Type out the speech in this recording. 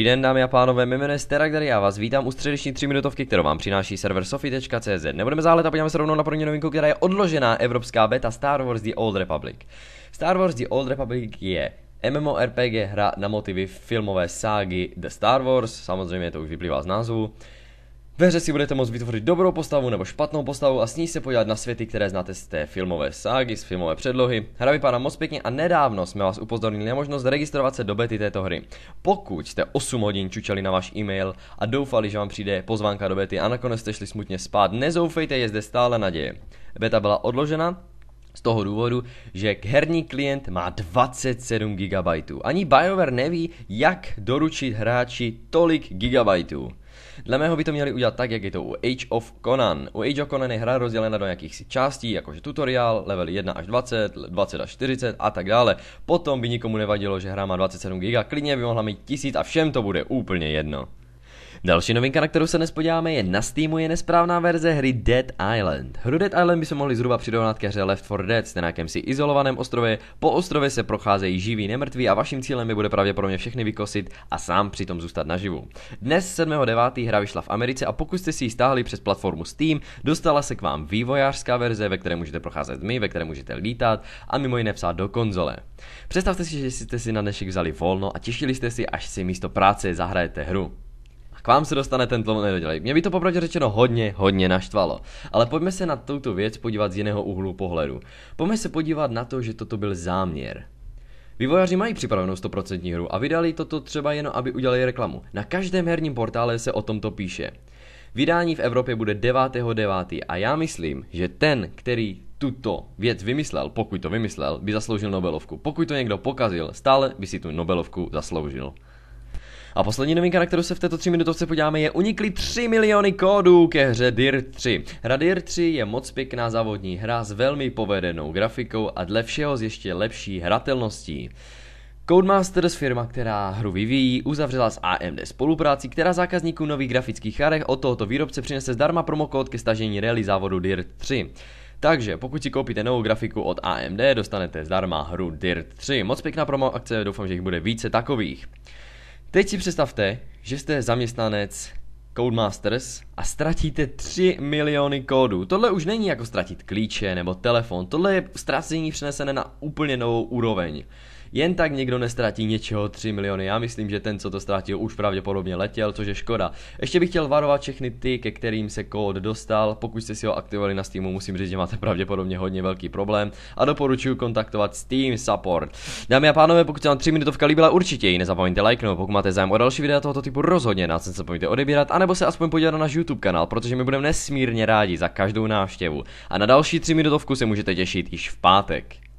Dobrý den dámy a pánové, mě jméno Sterak, tady já vás vítám u středeční 3 minutovky, kterou vám přináší server sofi.cz. Nebudeme zálet a podíváme se rovnou na první novinku, která je odložená evropská beta Star Wars The Old Republic. Star Wars The Old Republic je MMORPG hra na motivy filmové ságy The Star Wars, samozřejmě to už vyplývá z názvu. Ve hře si budete moct vytvořit dobrou postavu nebo špatnou postavu a s ní se podívat na světy, které znáte z té filmové ságy, z filmové předlohy. Hra vypadá moc pěkně a nedávno jsme vás upozornili na možnost registrovat se do bety této hry. Pokud jste 8 hodin čučeli na váš e-mail a doufali, že vám přijde pozvánka do bety a nakonec jste šli smutně spát, nezoufejte, je zde stále naděje. Beta byla odložena, z toho důvodu, že herní klient má 27 GB. Ani BioWare neví, jak doručit hráči tolik gigabajtů. Dle mého by to měli udělat tak, jak je to u Age of Conan. U Age of Conan je hra rozdělena do jakýchsi částí, jakože tutoriál, level 1 až 20, 20 až 40 a tak dále. Potom by nikomu nevadilo, že hra má 27 GB, klidně by mohla mít 1000 a všem to bude úplně jedno. Další novinka, na kterou se nespodíváme, je na Steamu je nesprávná verze hry Dead Island. Hru Dead Island by se mohli zhruba přirovnat ke hře Left 4 Dead, jste na si izolovaném ostrově, po ostrově se procházejí živí nemrtví a vaším cílem je bude pravděpodobně všechny vykosit a sám přitom zůstat naživu. Dnes 7.9. hra vyšla v Americe a pokud jste si ji stáhli přes platformu Steam, dostala se k vám vývojářská verze, ve které můžete procházet my, ve které můžete lítat a mimo jiné psát do konzole. Představte si, že jste si na dnešek vzali volno a těšili jste si, až si místo práce zahrajete hru k vám se dostane ten tlon nedodělej. Mě by to popravdě řečeno hodně, hodně naštvalo. Ale pojďme se na tuto věc podívat z jiného úhlu pohledu. Pojďme se podívat na to, že toto byl záměr. Vývojáři mají připravenou 100% hru a vydali toto třeba jen, aby udělali reklamu. Na každém herním portále se o tomto píše. Vydání v Evropě bude 9.9. a já myslím, že ten, který tuto věc vymyslel, pokud to vymyslel, by zasloužil Nobelovku. Pokud to někdo pokazil, stále by si tu Nobelovku zasloužil. A poslední novinka, na kterou se v této 3 minutovce podíváme, je unikly 3 miliony kódů ke hře Dirt 3. Hra Dirt 3 je moc pěkná závodní hra s velmi povedenou grafikou a dle všeho s ještě lepší hratelností. Codemasters, firma, která hru vyvíjí, uzavřela s AMD spolupráci, která zákazníkům nových grafických karet od tohoto výrobce přinese zdarma promokód ke stažení rally závodu Dirt 3. Takže pokud si koupíte novou grafiku od AMD, dostanete zdarma hru Dirt 3. Moc pěkná promo akce, doufám, že jich bude více takových. Teď si představte, že jste zaměstnanec Codemasters a ztratíte 3 miliony kódů. Tohle už není jako ztratit klíče nebo telefon, tohle je ztracení přenesené na úplně novou úroveň. Jen tak někdo nestratí něčeho 3 miliony. Já myslím, že ten, co to ztratil, už pravděpodobně letěl, což je škoda. Ještě bych chtěl varovat všechny ty, ke kterým se kód dostal. Pokud jste si ho aktivovali na Steamu, musím říct, že máte pravděpodobně hodně velký problém a doporučuji kontaktovat Steam Support. Dámy a pánové, pokud se vám 3 minutovka líbila, určitě ji nezapomeňte lajknout. Pokud máte zájem o další videa tohoto typu, rozhodně nás nezapomeňte odebírat, anebo se aspoň podívat na náš YouTube kanál, protože my budeme nesmírně rádi za každou návštěvu. A na další 3 minutovku se můžete těšit již v pátek.